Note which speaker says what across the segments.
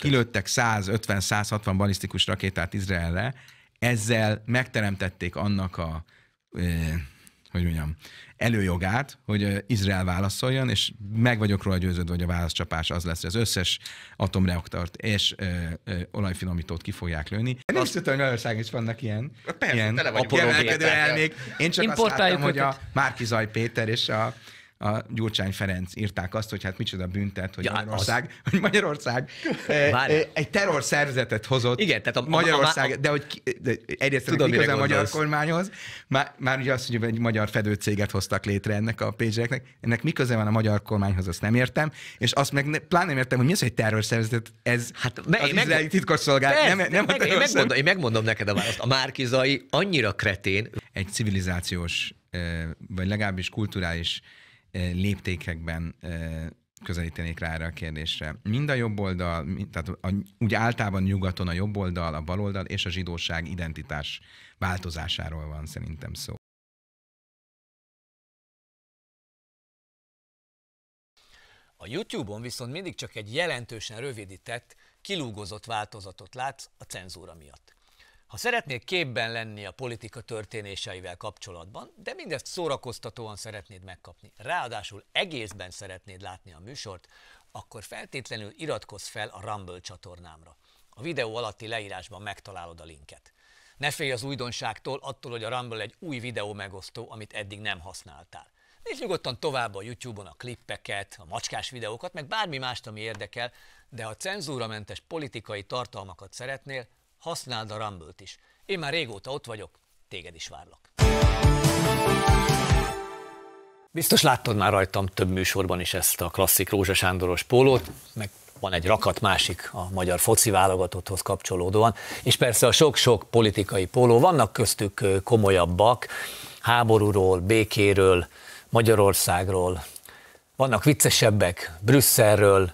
Speaker 1: kilőttek 150-160 balisztikus rakétát Izraelre, ezzel megteremtették annak a, hogy mondjam, előjogát, hogy Izrael válaszoljon, és meg vagyok róla győződve, hogy a válaszcsapás az lesz, hogy az összes atomreaktort és ö, ö, olajfinomítót ki fogják lőni. Én azt tudtam, hogy Magyarország is vannak ilyen, Persze, ilyen apologiták. Én csak Importáljuk azt láttam, őket. hogy a Márkizaj Péter és a a Gyurcsány Ferenc írták azt, hogy hát micsoda büntet, hogy ja, Magyarország, az... hogy Magyarország eh, eh, egy terror szervezetet hozott Igen, tehát a, Magyarország, a, a, a, de hogy de egyrészt tudom, hogy a magyar kormányhoz, már, már ugye azt, hogy egy magyar fedőcéget hoztak létre ennek a pécsieknek, ennek mi van a magyar kormányhoz, azt nem értem, és azt meg ne, pláne nem értem, hogy mi az, hogy szervezet, ez hát, me, az meg... izraeli
Speaker 2: titkosszolgálat, nem, nem meg, a én megmondom, én megmondom neked a választ. A Márkizai
Speaker 1: annyira kretén. Egy civilizációs, eh, vagy legalábbis kulturális léptékekben közelítenék rá erre a kérdésre. Mind a jobb oldal, tehát a, úgy általában nyugaton a jobb oldal, a bal oldal és a zsidóság identitás
Speaker 2: változásáról van szerintem szó. A YouTube-on viszont mindig csak egy jelentősen rövidített, kilúgozott változatot látsz a cenzúra miatt. Ha szeretnél képben lenni a politika történéseivel kapcsolatban, de mindezt szórakoztatóan szeretnéd megkapni, ráadásul egészben szeretnéd látni a műsort, akkor feltétlenül iratkozz fel a Rumble csatornámra. A videó alatti leírásban megtalálod a linket. Ne félj az újdonságtól, attól, hogy a Rumble egy új videó megosztó, amit eddig nem használtál. Nézd nyugodtan tovább a YouTube-on a klippeket, a macskás videókat, meg bármi mást, ami érdekel, de ha cenzúramentes politikai tartalmakat szeretnél, használd a rumble is. Én már régóta ott vagyok, téged is várlak. Biztos láttad már rajtam több műsorban is ezt a klasszik Rózsa Sándoros pólót, meg van egy rakat másik a magyar foci válogatotthoz kapcsolódóan, és persze a sok-sok politikai póló, vannak köztük komolyabbak, háborúról, békéről, Magyarországról, vannak viccesebbek Brüsszelről,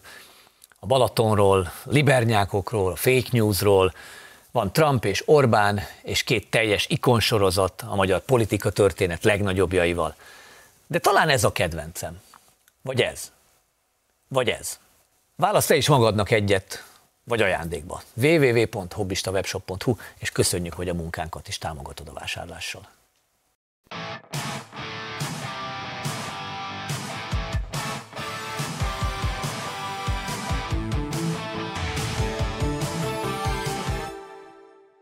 Speaker 2: a Balatonról, libernyákokról, a fake newsról, van Trump és Orbán, és két teljes ikonsorozat a magyar politika történet legnagyobbjaival. De talán ez a kedvencem. Vagy ez. Vagy ez. Válasz te is magadnak egyet, vagy ajándékba. www.hobbistawebshop.hu, és köszönjük, hogy a munkánkat is támogatod a vásárlással.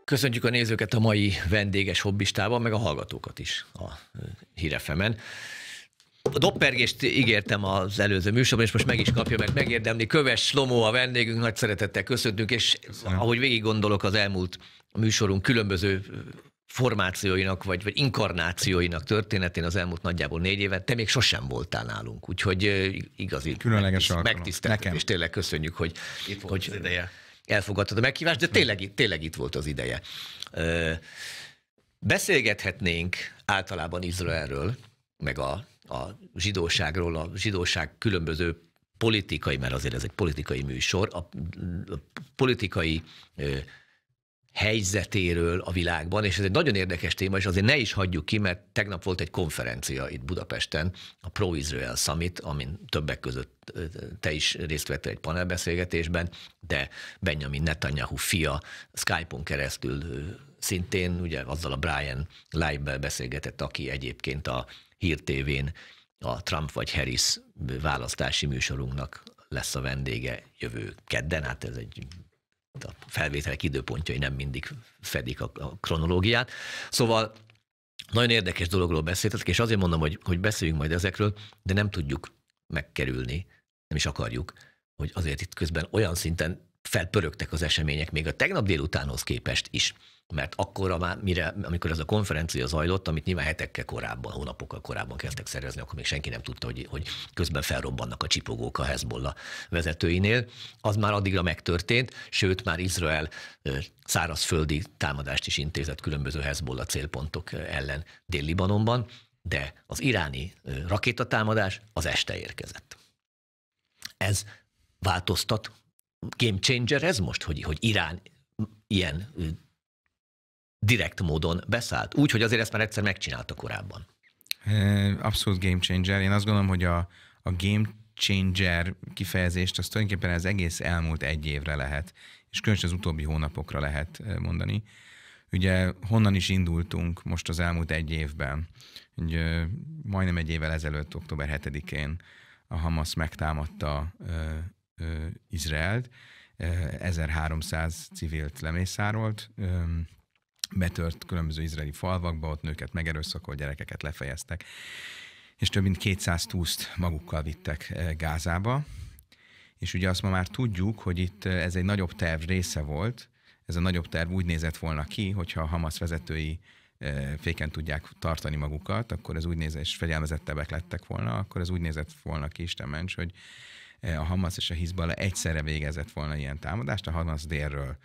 Speaker 2: Köszöntjük a nézőket a mai vendéges hobbistában, meg a hallgatókat is a hírefemen. A doppergést ígértem az előző műsorban, és most meg is kapja, mert megérdemli. Köves Lomó a vendégünk, nagy szeretettel köszöntünk, és ahogy végig gondolok az elmúlt műsorunk különböző formációinak, vagy, vagy inkarnációinak történetén az elmúlt nagyjából négy éve, te még sosem voltál nálunk, úgyhogy igazi Különleges megtiszt, és tényleg köszönjük, hogy, Itt volt hogy az ideje elfogadtad a meghívást, de tényleg, tényleg itt volt az ideje. Beszélgethetnénk általában Izraelről, meg a, a zsidóságról, a zsidóság különböző politikai, mert azért ez egy politikai műsor, a, a politikai helyzetéről a világban, és ez egy nagyon érdekes téma, és azért ne is hagyjuk ki, mert tegnap volt egy konferencia itt Budapesten, a Pro-Israel Summit, amin többek között te is részt vettél egy panelbeszélgetésben, de Benjamin Netanyahu fia Skype-on keresztül szintén, ugye azzal a Brian Leibel beszélgetett, aki egyébként a Hír TV-n a Trump vagy Harris választási műsorunknak lesz a vendége jövő kedden, hát ez egy a felvételek időpontjai nem mindig fedik a, a kronológiát. Szóval nagyon érdekes dologról beszéltetek, és azért mondom, hogy, hogy beszéljünk majd ezekről, de nem tudjuk megkerülni, nem is akarjuk, hogy azért itt közben olyan szinten felpörögtek az események még a tegnap délutánhoz képest is mert akkor, már, mire, amikor ez a konferencia zajlott, amit nyilván hetekkel korábban, hónapokkal korábban kezdtek szervezni, akkor még senki nem tudta, hogy, hogy közben felrobbannak a csipogók a Hezbollah vezetőinél. Az már addigra megtörtént, sőt már Izrael szárazföldi támadást is intézett különböző Hezbollah célpontok ellen Dél-Libanonban, de az iráni rakétatámadás az este érkezett. Ez változtat, game changer ez most, hogy, hogy Irán ilyen direkt módon beszállt. Úgy, hogy azért ezt már egyszer megcsinálta korábban.
Speaker 1: Abszolút game changer. Én azt gondolom, hogy a, a game changer kifejezést az tulajdonképpen az egész elmúlt egy évre lehet, és különösen az utóbbi hónapokra lehet mondani. Ugye honnan is indultunk most az elmúlt egy évben? Ugye, majdnem egy évvel ezelőtt, október 7-én a Hamas megtámadta ö, ö, Izraelt, ö, 1300 civilt lemészárolt, ö, betört különböző izraeli falvakba, ott nőket megerőszakolt, gyerekeket lefejeztek, és több mint 200 túszt magukkal vittek eh, Gázába. És ugye azt ma már tudjuk, hogy itt eh, ez egy nagyobb terv része volt, ez a nagyobb terv úgy nézett volna ki, hogyha a Hamas vezetői eh, féken tudják tartani magukat, akkor ez úgy nézett, és fegyelmezettebbek lettek volna, akkor ez úgy nézett volna ki, Isten ments, hogy a Hamas és a Hizbala egyszerre végezett volna ilyen támadást, a Hamas délről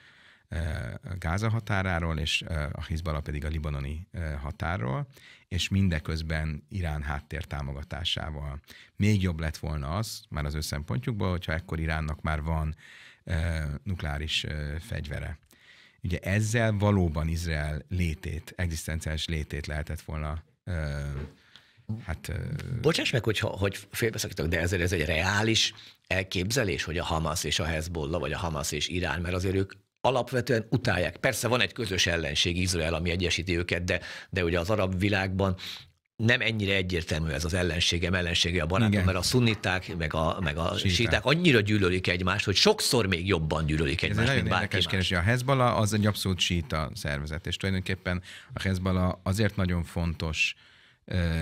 Speaker 1: Eh, Gáza határáról, és eh, a Hizbala pedig a libanoni eh, határról, és mindeközben Irán háttér támogatásával. Még jobb lett volna az, már az ő szempontjukból, hogyha ekkor Iránnak már van nukleáris fegyvere. Ugye ezzel valóban Izrael létét, egzisztenciális
Speaker 2: létét lehetett volna Hát, Bocsáss meg, hogy, hogy félbeszakítok, de ezért ez egy reális elképzelés, hogy a Hamas és a Hezbollah, vagy a Hamas és Irán, mert azért ők alapvetően utálják. Persze van egy közös ellenség Izrael, ami egyesíti őket, de, de ugye az arab világban nem ennyire egyértelmű ez az ellenségem, ellensége a barátom, Igen. mert a szunniták, meg a, meg a síták. síták annyira gyűlölik egymást, hogy sokszor még jobban gyűlölik egymást, ez mint bárki érdekes más. Kérdés,
Speaker 1: a Hezbollah az egy abszolút síta szervezet, és tulajdonképpen a Hezbollah azért nagyon fontos ö,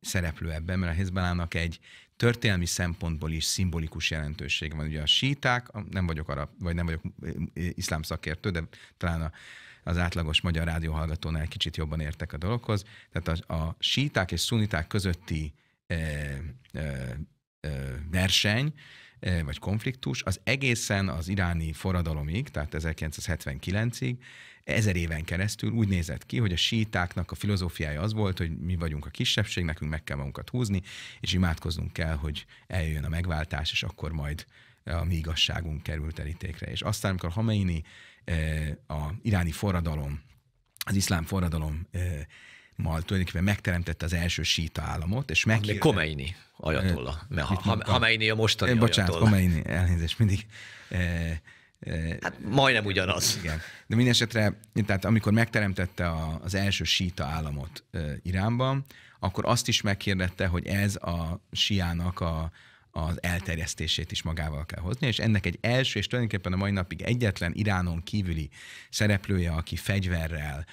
Speaker 1: szereplő ebben, mert a Hezbollahnak egy történelmi szempontból is szimbolikus jelentőség van. Ugye a síták, nem vagyok arab, vagy nem vagyok iszlám szakértő, de talán a, az átlagos magyar rádióhallgatónál kicsit jobban értek a dologhoz. Tehát a, a síták és szuniták közötti e, e, e, verseny, Eh, vagy konfliktus, az egészen az iráni forradalomig, tehát 1979-ig, ezer éven keresztül úgy nézett ki, hogy a sítáknak a filozófiája az volt, hogy mi vagyunk a kisebbség, nekünk meg kell magunkat húzni, és imádkoznunk kell, hogy eljön a megváltás, és akkor majd a mi igazságunk kerül elítékre. És aztán, amikor Hameini eh, a iráni forradalom, az iszlám forradalom eh, mal tulajdonképpen megteremtette az első síta államot, és hát meg. Hirdett... Komeini ajatolla. Mert ha, meini a mostani Bocsánat, ajatolla. Komeini, elnézést, mindig. E,
Speaker 2: Hát majdnem ugyanaz. Igen.
Speaker 1: De minden esetre, tehát amikor megteremtette a, az első síta államot e, Iránban, akkor azt is megkérdette, hogy ez a siának a, az elterjesztését is magával kell hozni, és ennek egy első, és tulajdonképpen a mai napig egyetlen Iránon kívüli szereplője, aki fegyverrel,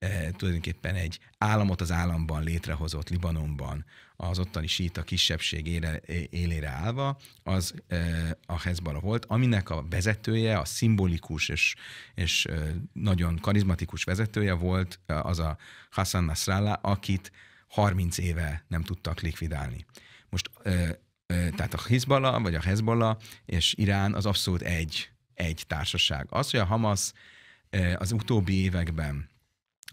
Speaker 1: Eh, tulajdonképpen egy államot az államban létrehozott Libanonban az ottani síta kisebbség ére, élére állva, az e, a Hezbollah volt, aminek a vezetője, a szimbolikus és, és eh, nagyon karizmatikus vezetője volt az a Hassan Nasrallah, akit 30 éve nem tudtak likvidálni. Most e, tehát a Hezbollah, vagy a Hezbollah és Irán az abszolút egy, egy társaság. Az, hogy a Hamas az utóbbi években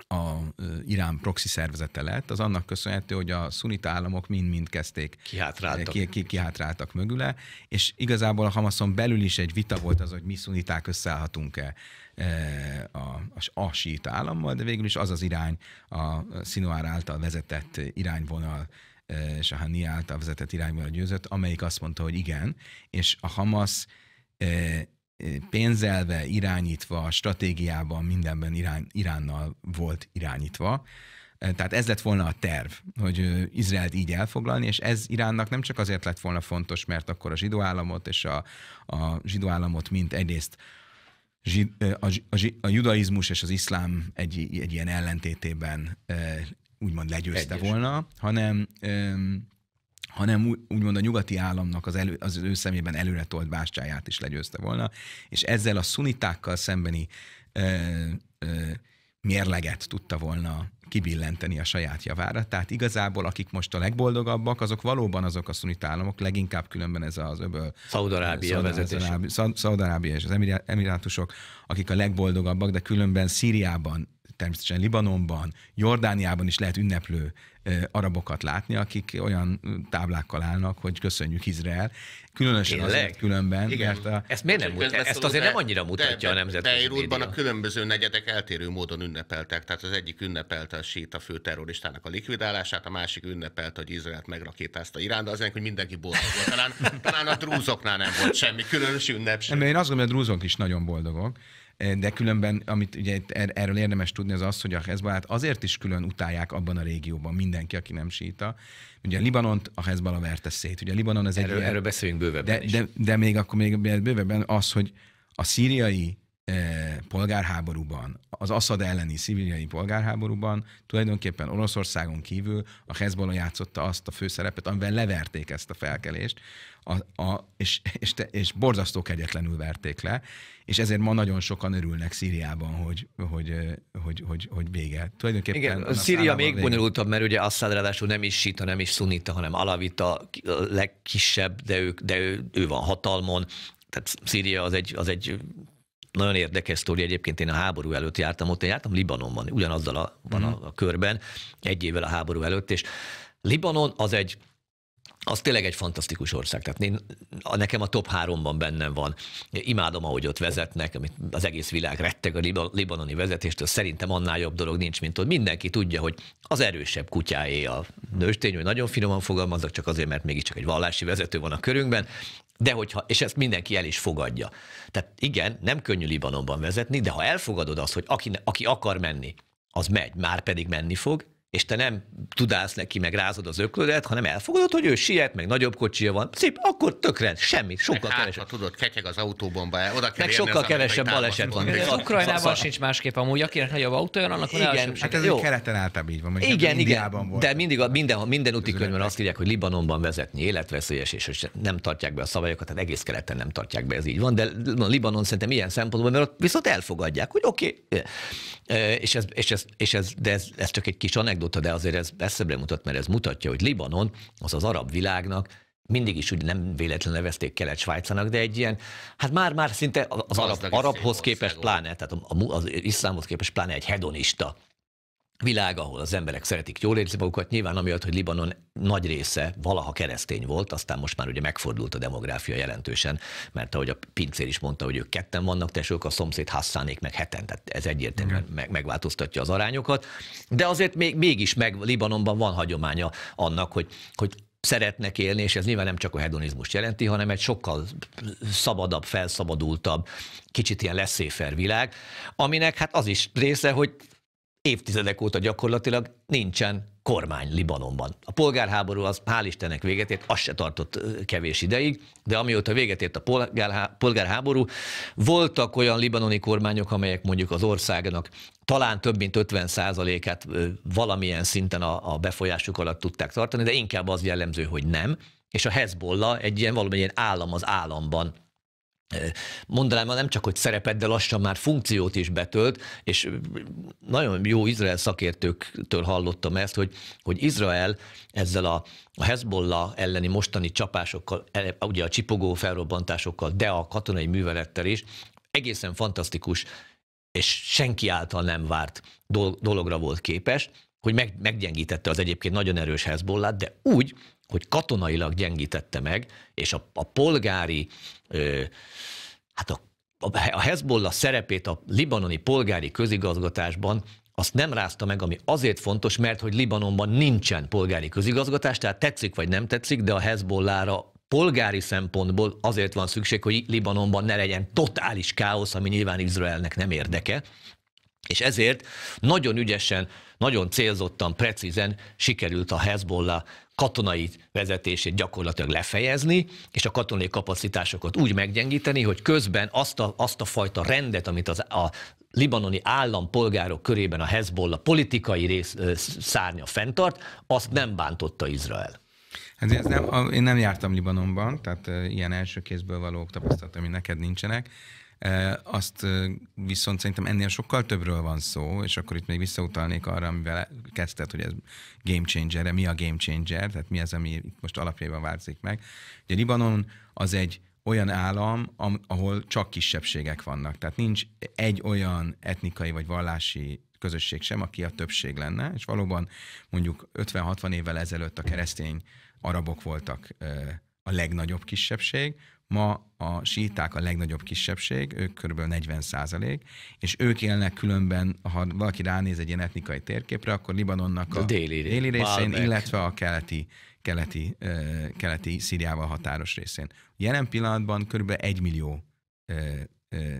Speaker 1: a Irán proxy szervezete lett, az annak köszönhető, hogy a szunita államok mind-mind kezdték kihátráltak. Ki, ki, kihátráltak mögüle, és igazából a Hamaszon belül is egy vita volt az, hogy mi szuniták összeállhatunk-e a, a, a síta állammal, de végül is az az irány, a Sinoár által vezetett irányvonal és a Hani által vezetett irányvonal győzött, amelyik azt mondta, hogy igen, és a Hamas pénzelve, irányítva, stratégiában, mindenben Irán, Iránnal volt irányítva. Tehát ez lett volna a terv, hogy Izraelt így elfoglalni, és ez Iránnak nem csak azért lett volna fontos, mert akkor a zsidó államot és a, a zsidó államot, mint egyrészt zsid, a, a, a judaizmus és az iszlám egy, egy ilyen ellentétében úgymond legyőzte Egyes. volna, hanem hanem úgymond a nyugati államnak az, elő, az ő szemében előre tolt bástyáját is legyőzte volna, és ezzel a szunitákkal szembeni ö, ö, mérleget tudta volna kibillenteni a saját javára. Tehát igazából, akik most a legboldogabbak, azok valóban azok a szunit államok, leginkább különben ez az öböl. Szaudarábia vezetés. Szaudarábia és az emirátusok, akik a legboldogabbak, de különben Szíriában, természetesen Libanonban, Jordániában is lehet ünneplő arabokat látni, akik olyan táblákkal állnak, hogy köszönjük Izrael. Különösen Tényleg? azért különben. Igen. Mert a... Ezt miért nem mutat, ezt azért nem annyira mutatja de, a nemzetközi Beirutban a
Speaker 2: különböző negyedek eltérő módon ünnepeltek. Tehát az egyik ünnepelte a síta fő terroristának a likvidálását, a másik ünnepelte, hogy Izraelt megrakétázta Irán, de azért, hogy mindenki boldog volt. Talán, talán a drúzoknál nem volt semmi különös ünnepség.
Speaker 1: Nem, Én azt gondolom, hogy a drúzok is nagyon boldogok. Eh, de különben, amit ugye er-, erről érdemes tudni, az az, hogy a Hezbollát azért is külön utálják abban a régióban mindenki, aki nem síta. Ugye a Libanont a Hezbollah verte szét. Ugye a Libanon az egy erről, ilyen, erről beszéljünk bővebben de, is. De, de még akkor még bővebben az, hogy a szíriai eh, polgárháborúban, az Assad elleni szíriai polgárháborúban tulajdonképpen Oroszországon kívül a Hezbollah játszotta azt a főszerepet, amivel leverték ezt a felkelést a, a, és, és, te, és borzasztó kegyetlenül verték le, és ezért ma nagyon sokan örülnek Szíriában, hogy, hogy, hogy, hogy, hogy vége. Tulajdonképpen Igen, a Szíria még vége. bonyolultabb,
Speaker 2: mert ugye Assad ráadásul nem is sita, nem is szunita, hanem alavita, legkisebb, de, ők, de ő, ő van hatalmon. Tehát Szíria az egy, az egy nagyon érdekes sztori, egyébként én a háború előtt jártam ott, én jártam Libanonban, ugyanazzal a, van a, mhm. a körben, egy évvel a háború előtt, és Libanon az egy az tényleg egy fantasztikus ország. Tehát én, nekem a top háromban bennem van. Imádom, ahogy ott vezetnek, amit az egész világ retteg a liba, libanoni vezetéstől. Szerintem annál jobb dolog nincs, mint hogy mindenki tudja, hogy az erősebb kutyáé a nőstény, hogy nagyon finoman fogalmazok, csak azért, mert mégiscsak egy vallási vezető van a körünkben, de hogyha, és ezt mindenki el is fogadja. Tehát igen, nem könnyű Libanonban vezetni, de ha elfogadod azt, hogy aki, aki akar menni, az megy, már pedig menni fog, és te nem tudálsz neki, meg rázod az öklödet, hanem elfogadod, hogy ő siet, meg nagyobb kocsija van. Szép, akkor tök semmi, sokkal hát, kevesebb. Hát, tudod, ketyeg az autóban, be, oda kell Meg sokkal kevesebb baleset van. Ukrajnában sincs másképp amúgy, akinek nagyobb autó van, akkor igen, hát ez jó. keleten általában így van, mondjuk igen, igen, volt. De mindig a, minden, minden úti könyvben azt írják, hogy Libanonban vezetni életveszélyes, és hogy nem tartják be a szabályokat, tehát egész keleten nem tartják be, ez így van, de a Libanon szerintem ilyen szempontból, mert ott viszont elfogadják, hogy oké, okay. és, ez, és, ez, és ez, de ez, ez csak egy kis anekdota mondotta, de azért ez eszebbre mutat, mert ez mutatja, hogy Libanon az az arab világnak mindig is úgy nem véletlenül nevezték Kelet-Svájcának, de egy ilyen, hát már-már szinte az arab, arabhoz képest pláne, tehát az iszlámhoz képest pláne egy hedonista világ, ahol az emberek szeretik jól érzi magukat, nyilván amiatt, hogy Libanon nagy része valaha keresztény volt, aztán most már ugye megfordult a demográfia jelentősen, mert ahogy a pincér is mondta, hogy ők ketten vannak, tesók, a szomszéd Hassanék meg heten, tehát ez egyértelműen mm. meg, megváltoztatja az arányokat, de azért még, mégis meg Libanonban van hagyománya annak, hogy, hogy szeretnek élni, és ez nyilván nem csak a hedonizmus jelenti, hanem egy sokkal szabadabb, felszabadultabb, kicsit ilyen leszéfer világ, aminek hát az is része, hogy évtizedek óta gyakorlatilag nincsen kormány Libanonban. A polgárháború az hál' Istennek véget ért, az se tartott kevés ideig, de amióta véget ért a polgárháború, voltak olyan libanoni kormányok, amelyek mondjuk az országnak talán több mint 50 át valamilyen szinten a, a befolyásuk alatt tudták tartani, de inkább az jellemző, hogy nem, és a Hezbollah egy ilyen valamilyen állam az államban mondanám, nem csak, hogy szerepet, de lassan már funkciót is betölt, és nagyon jó Izrael szakértőktől hallottam ezt, hogy, hogy Izrael ezzel a, a Hezbollah elleni mostani csapásokkal, ugye a csipogó felrobbantásokkal, de a katonai művelettel is egészen fantasztikus és senki által nem várt dologra volt képes, hogy meg, meggyengítette az egyébként nagyon erős Hezbollát, de úgy, hogy katonailag gyengítette meg, és a, a polgári, ö, hát a, a Hezbollah szerepét a libanoni polgári közigazgatásban azt nem rázta meg, ami azért fontos, mert hogy Libanonban nincsen polgári közigazgatás, tehát tetszik vagy nem tetszik, de a Hezbollára polgári szempontból azért van szükség, hogy Libanonban ne legyen totális káosz, ami nyilván Izraelnek nem érdeke, és ezért nagyon ügyesen, nagyon célzottan, precízen sikerült a Hezbollah katonai vezetését gyakorlatilag lefejezni, és a katonai kapacitásokat úgy meggyengíteni, hogy közben azt a, azt a fajta rendet, amit az, a libanoni állampolgárok körében a Hezbollah politikai rész, szárnya fenntart, azt nem bántotta Izrael.
Speaker 1: Hát ez nem, én nem jártam Libanonban, tehát ilyen első kézből való tapasztalatom, ami neked nincsenek. Azt viszont szerintem ennél sokkal többről van szó, és akkor itt még visszautalnék arra, amivel kezdted, hogy ez game changer, mi a game changer, tehát mi az, ami itt most alapjában változik meg. Ugye Libanon az egy olyan állam, ahol csak kisebbségek vannak. Tehát nincs egy olyan etnikai vagy vallási közösség sem, aki a többség lenne, és valóban mondjuk 50-60 évvel ezelőtt a keresztény arabok voltak a legnagyobb kisebbség, Ma a síták a legnagyobb kisebbség, ők kb. 40 százalék, és ők élnek különben, ha valaki ránéz egy ilyen etnikai térképre, akkor Libanonnak a, a déli, déli részén, Baalbek. illetve a keleti, keleti, keleti Szíriával határos részén. Jelen pillanatban kb. 1 millió uh,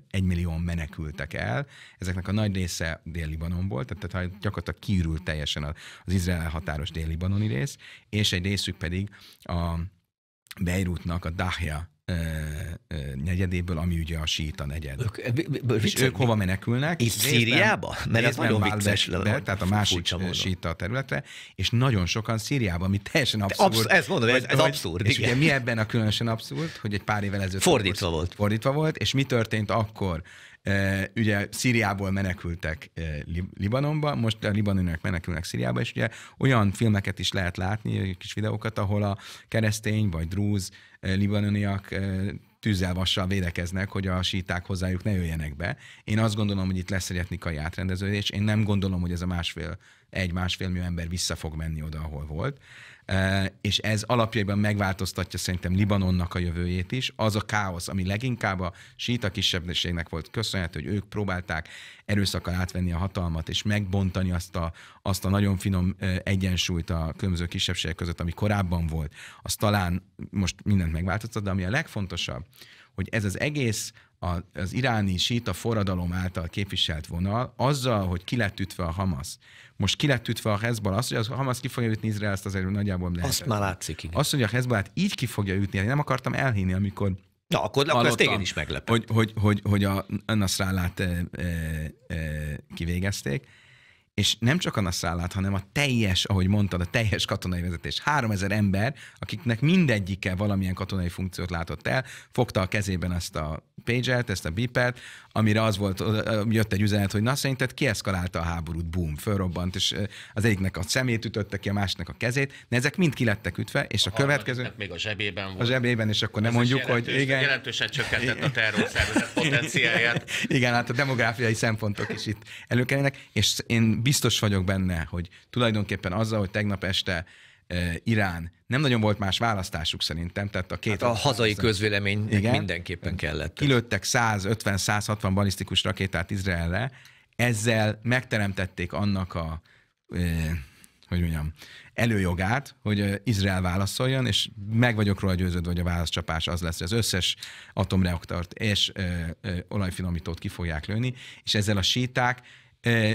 Speaker 1: egy menekültek el. Ezeknek a nagy része Dél-Libanonból, tehát, tehát gyakorlatilag kiürült teljesen az izrael határos Dél-Libanoni rész, és egy részük pedig a Beirutnak a Dahja negyedéből, ami ugye a síta negyed. Ők, és ők hova menekülnek? Itt Szíriába? Mert ez nagyon vicces. Be, tehát a másik síta területre, és nagyon sokan Szíriába, ami teljesen abszurd. Absz- ez mondom, ez, ez abszurd. És igen. ugye mi ebben a különösen abszurd, hogy egy pár évvel ezelőtt fordítva volt. Fordítva volt, és mi történt akkor? ugye Szíriából menekültek Libanonba, most a libanonok menekülnek Szíriába, és ugye olyan filmeket is lehet látni, kis videókat, ahol a keresztény vagy drúz libanoniak vassal védekeznek, hogy a síták hozzájuk ne jöjjenek be. Én azt gondolom, hogy itt lesz egy etnikai átrendeződés. Én nem gondolom, hogy ez a másfél egy-másfél millió ember vissza fog menni oda, ahol volt. E, és ez alapjában megváltoztatja szerintem Libanonnak a jövőjét is. Az a káosz, ami leginkább a síta kisebbségnek volt köszönhető, hogy ők próbálták erőszakkal átvenni a hatalmat, és megbontani azt a, azt a nagyon finom e, egyensúlyt a különböző kisebbségek között, ami korábban volt. Az talán most mindent megváltoztat, de ami a legfontosabb, hogy ez az egész az iráni síta forradalom által képviselt vonal, azzal, hogy ki lett ütve a Hamas, most ki lett ütve a Hezbollah, az, hogy a Hamas ki fogja ütni Izrael, azt azért nagyjából lehet. Azt már látszik, igen. Azt, hogy a Hezbollát így ki fogja ütni, én nem akartam elhinni, amikor Na, akkor, hallottam, akkor ez téged is meglepett. Hogy, hogy, hogy, hogy a Nasrallát e, e, kivégezték és nem csak a naszállát, hanem a teljes, ahogy mondtad, a teljes katonai vezetés. 3000 ember, akiknek mindegyike valamilyen katonai funkciót látott el, fogta a kezében ezt a pager ezt a bipet, amire az volt, jött egy üzenet, hogy na szerinted kieszkalálta a háborút, boom fölrobbant, és az egyiknek a szemét ütötte ki, a másiknak a kezét, de ezek mind kilettek ütve, és a, a következő...
Speaker 2: Még a zsebében volt. A
Speaker 1: zsebében, és akkor nem mondjuk, jelentős, hogy igen. Jelentősen
Speaker 2: csökkentett a terrorszervezet potenciáját.
Speaker 1: igen, hát a demográfiai szempontok is itt előkerülnek, és én biztos vagyok benne, hogy tulajdonképpen azzal, hogy tegnap este Irán. Nem nagyon volt más választásuk szerintem, tehát a két... Hát a hazai közvélemény igen, mindenképpen kellett. Kilőttek 150-160 balisztikus rakétát Izraelre, ezzel megteremtették annak a, hogy mondjam, előjogát, hogy Izrael válaszoljon, és meg vagyok róla győződve, hogy a válaszcsapás az lesz, hogy az összes atomreaktort és olajfinomítót ki fogják lőni, és ezzel a síták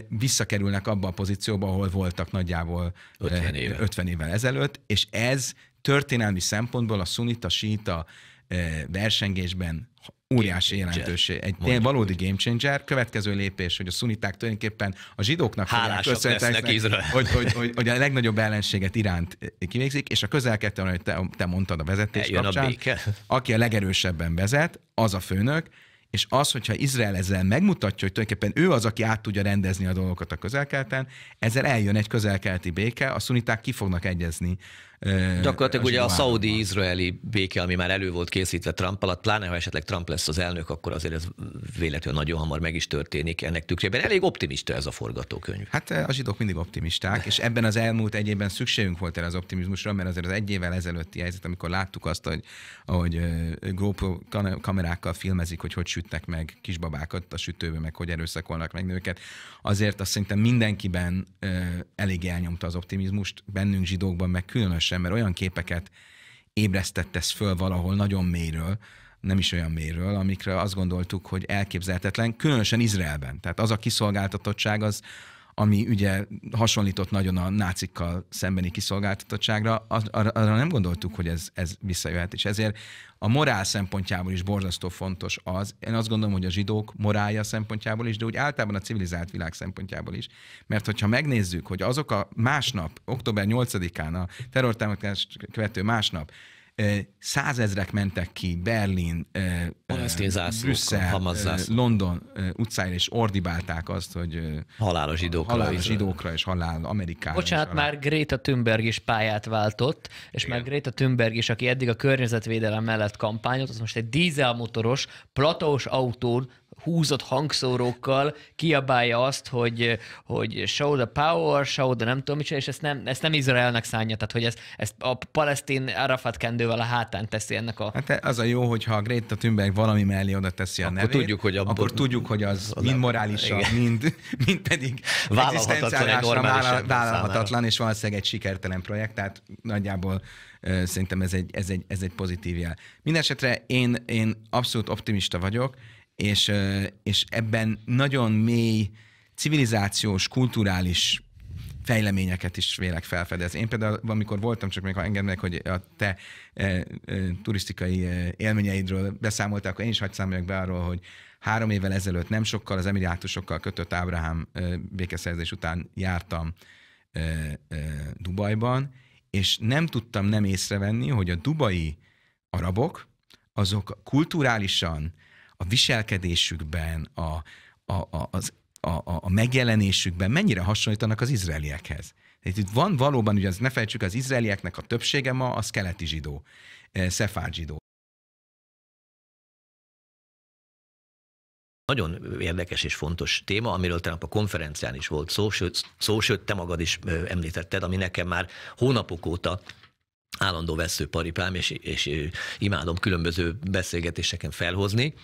Speaker 1: visszakerülnek abba a pozícióba, ahol voltak nagyjából 50 éve. 50 évvel ezelőtt, és ez történelmi szempontból a szunita síta versengésben óriási jelentőség. Egy Mondjuk. valódi game changer. Következő lépés, hogy a szuniták tulajdonképpen a zsidóknak köszönhetnek, hogy, hogy, hogy, hogy, a legnagyobb ellenséget iránt kivégzik, és a közel ahogy te, te mondtad a vezetés Eljön kapcsán, a aki a legerősebben vezet, az a főnök, és az, hogyha Izrael ezzel megmutatja, hogy tulajdonképpen ő az, aki át tudja rendezni a dolgokat a közelkelten, ezzel eljön egy közelkelti béke, a szuniták ki fognak egyezni Eh, Gyakorlatilag ugye a
Speaker 2: szaudi-izraeli béke, ami már elő volt készítve Trump alatt, pláne ha esetleg Trump lesz az elnök, akkor azért ez véletlenül nagyon hamar meg is történik ennek tükrében. Elég optimista ez a forgatókönyv.
Speaker 1: Hát eh, a zsidók mindig optimisták, és ebben az elmúlt egy évben szükségünk volt erre az optimizmusra, mert azért az egy évvel ezelőtti helyzet, amikor láttuk azt, hogy, ahogy eh, GoPro kamerákkal filmezik, hogy hogy sütnek meg kisbabákat a sütőbe, meg hogy erőszakolnak meg nőket, azért azt szerintem mindenkiben elég elnyomta az optimizmust, bennünk zsidókban, meg különösen sem, mert olyan képeket ez föl valahol nagyon mélyről, nem is olyan mélyről, amikre azt gondoltuk, hogy elképzelhetetlen, különösen Izraelben. Tehát az a kiszolgáltatottság az, ami ugye hasonlított nagyon a nácikkal szembeni kiszolgáltatottságra, arra, arra nem gondoltuk, hogy ez, ez visszajöhet. És ezért a morál szempontjából is borzasztó fontos az. Én azt gondolom, hogy a zsidók morálja szempontjából is, de úgy általában a civilizált világ szempontjából is. Mert hogyha megnézzük, hogy azok a másnap, október 8-án a terrortámadást követő másnap, százezrek mentek ki Berlin, Brüsszel, London utcáira, és ordibálták azt, hogy halálos zsidókra, halálos zsidókra és halál Amerikára. Bocsánat, halál.
Speaker 2: már Greta Thunberg is pályát váltott, és Igen. már Greta Thunberg is, aki eddig a környezetvédelem mellett kampányolt, az most egy dízelmotoros, platós autón húzott hangszórókkal kiabálja azt, hogy, hogy show the power, show the nem tudom micsoda, és ezt nem, ezt nem Izraelnek szánja, tehát hogy ezt, ezt a palesztin Arafat kendővel a hátán teszi ennek a...
Speaker 1: Hát az a jó, hogyha a Greta Thunberg valami mellé oda teszi a akkor nevét, tudjuk, hogy akkor tudjuk, hogy az mind morálisan, mind, mind pedig vállalhatatlan, vállal, vállalhatatlan és valószínűleg egy sikertelen projekt, tehát nagyjából szerintem ez egy, ez egy, ez egy pozitív jel. Mindenesetre én, én abszolút optimista vagyok, és, és ebben nagyon mély civilizációs, kulturális fejleményeket is vélek felfedezni. Én például, amikor voltam, csak még ha engednek, hogy a te e, e, turisztikai élményeidről beszámoltál, akkor én is hagyd számoljak be arról, hogy három évvel ezelőtt nem sokkal az emirátusokkal kötött Ábrahám e, békeszerzés után jártam e, e, Dubajban, és nem tudtam nem észrevenni, hogy a dubai arabok, azok kulturálisan, a viselkedésükben, a, a, a, az, a, a, a megjelenésükben mennyire hasonlítanak az izraeliekhez. Tehát itt van valóban, ugye ne felejtsük, az izraelieknek a többsége ma az keleti zsidó, eh, szefárd
Speaker 2: zsidó. Nagyon érdekes és fontos téma, amiről tegnap a konferencián is volt szó, sőt, szó, sőt te magad is eh, említetted, ami nekem már hónapok óta állandó veszőparipám, és, és imádom különböző beszélgetéseken felhozni,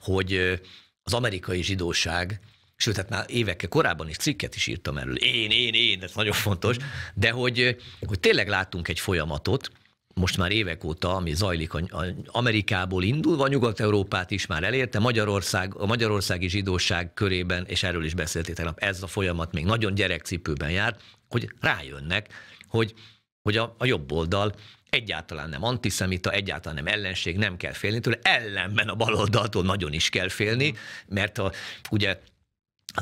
Speaker 2: hogy az amerikai zsidóság sőt, hát már évekkel korábban is cikket is írtam erről. Én, én, én, ez nagyon fontos. De hogy, hogy tényleg láttunk egy folyamatot, most már évek óta, ami zajlik a, a Amerikából indulva, Nyugat-Európát is már elérte, Magyarország, a magyarországi zsidóság körében, és erről is beszéltétek tegnap, ez a folyamat még nagyon gyerekcipőben jár, hogy rájönnek, hogy hogy a, a jobb oldal egyáltalán nem antiszemita, egyáltalán nem ellenség, nem kell félni tőle, ellenben a baloldaltól nagyon is kell félni, mert a, ugye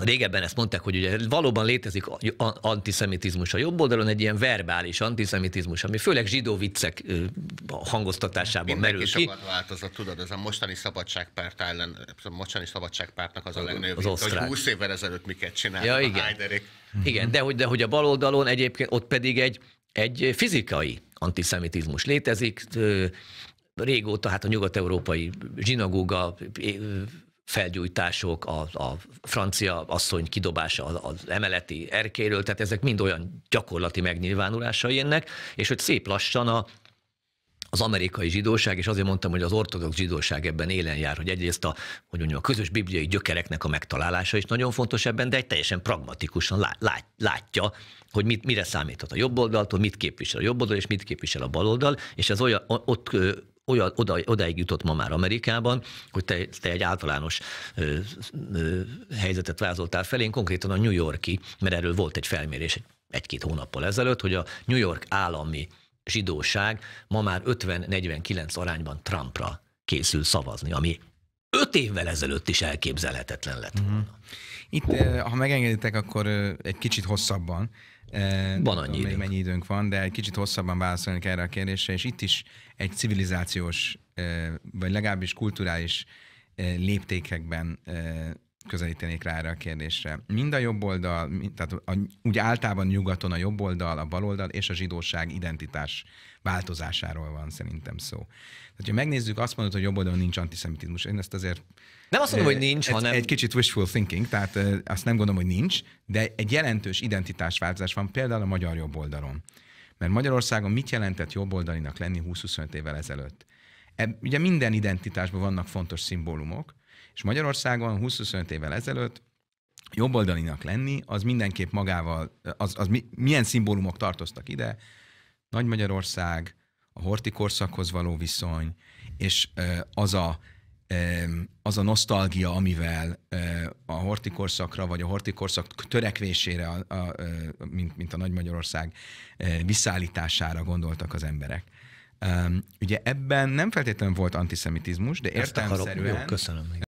Speaker 2: Régebben ezt mondták, hogy ugye valóban létezik antiszemitizmus a jobb oldalon, egy ilyen verbális antiszemitizmus, ami főleg zsidó viccek hangoztatásában merül ki. sokat változott, tudod, ez a mostani szabadságpárt ellen, a mostani szabadságpártnak az a, legnagyobb, az osztrák. hogy 20 évvel ezelőtt miket csináltak ja, igen. a Igen, de hogy, de hogy a oldalon egyébként ott pedig egy, egy fizikai antiszemitizmus létezik, régóta hát a nyugat-európai zsinagóga felgyújtások, a, a francia asszony kidobása az emeleti erkéről, tehát ezek mind olyan gyakorlati megnyilvánulásai ennek, és hogy szép lassan a az amerikai zsidóság, és azért mondtam, hogy az ortodox zsidóság ebben élen jár, hogy egyrészt a, hogy mondjam, a közös bibliai gyökereknek a megtalálása is nagyon fontos ebben, de egy teljesen pragmatikusan lát, látja, hogy mit, mire számíthat a jobb oldaltól, mit képvisel a jobb oldal, és mit képvisel a bal oldal, és ez olyan, ott olyan, oda, odaig jutott ma már Amerikában, hogy te, te egy általános ö, ö, helyzetet vázoltál fel, én konkrétan a New Yorki, mert erről volt egy felmérés egy-két hónappal ezelőtt, hogy a New York állami zsidóság ma már 50-49 arányban Trumpra készül szavazni, ami öt évvel ezelőtt is elképzelhetetlen lett mhm. volna. Uh-huh.
Speaker 1: Itt, eh, ha megengeditek, akkor eh, egy kicsit hosszabban. Eh, van annyi tudom, időnk. mennyi időnk van, de egy kicsit hosszabban válaszolnék erre a kérdésre, és itt is egy civilizációs, vagy legalábbis kulturális léptékekben közelítenék rá erre a kérdésre. Mind a jobb oldal, tehát a, úgy általában nyugaton a jobb oldal, a bal oldal és a zsidóság identitás változásáról van szerintem szó. Tehát, ha megnézzük, azt mondod, hogy jobb oldalon nincs antiszemitizmus. Én ezt azért...
Speaker 2: Nem azt mondom, hogy eh, nincs, egy, hanem... Egy
Speaker 1: kicsit wishful thinking, tehát eh, azt nem gondolom, hogy nincs, de egy jelentős identitás változás van például a magyar jobb oldalon. Mert Magyarországon mit jelentett oldalinak lenni 20-25 évvel ezelőtt? E, ugye minden identitásban vannak fontos szimbólumok, és Magyarországon 20-25 évvel ezelőtt jobboldalinak lenni, az mindenképp magával, az, az mi, milyen szimbólumok tartoztak ide, Nagy Magyarország, a horti korszakhoz való viszony, és az a, az a nosztalgia, amivel a horti korszakra, vagy a horti korszak törekvésére, a, a, mint, mint a Nagy Magyarország visszaállítására gondoltak az emberek. ugye ebben nem
Speaker 2: feltétlenül volt antiszemitizmus, de értelmszerűen... Jó, köszönöm.